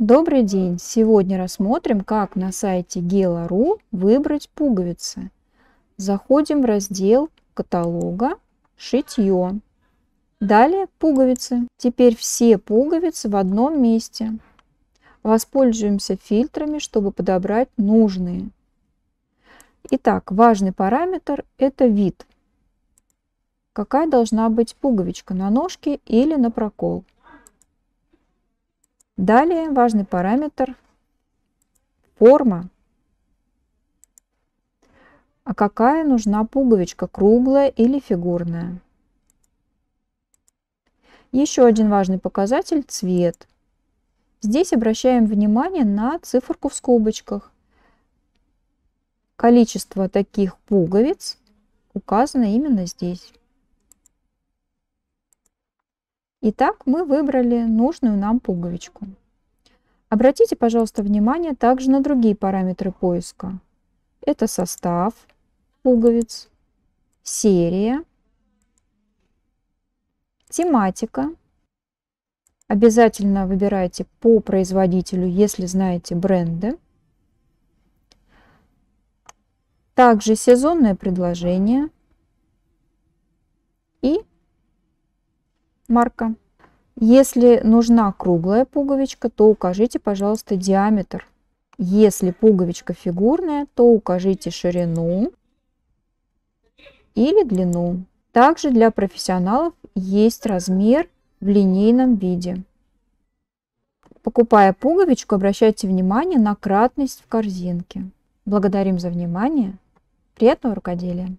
Добрый день! Сегодня рассмотрим, как на сайте Gela.ru выбрать пуговицы. Заходим в раздел каталога «Шитье». Далее пуговицы. Теперь все пуговицы в одном месте. Воспользуемся фильтрами, чтобы подобрать нужные. Итак, важный параметр – это вид. Какая должна быть пуговичка на ножке или на прокол. Далее важный параметр – форма. А какая нужна пуговичка, круглая или фигурная? Еще один важный показатель – цвет. Здесь обращаем внимание на циферку в скобочках. Количество таких пуговиц указано именно здесь. Итак, мы выбрали нужную нам пуговичку. Обратите, пожалуйста, внимание также на другие параметры поиска. Это состав пуговиц, серия, тематика. Обязательно выбирайте по производителю, если знаете бренды. Также сезонное предложение и марка. Если нужна круглая пуговичка, то укажите, пожалуйста, диаметр. Если пуговичка фигурная, то укажите ширину или длину. Также для профессионалов есть размер в линейном виде. Покупая пуговичку, обращайте внимание на кратность в корзинке. Благодарим за внимание. Приятного рукоделия!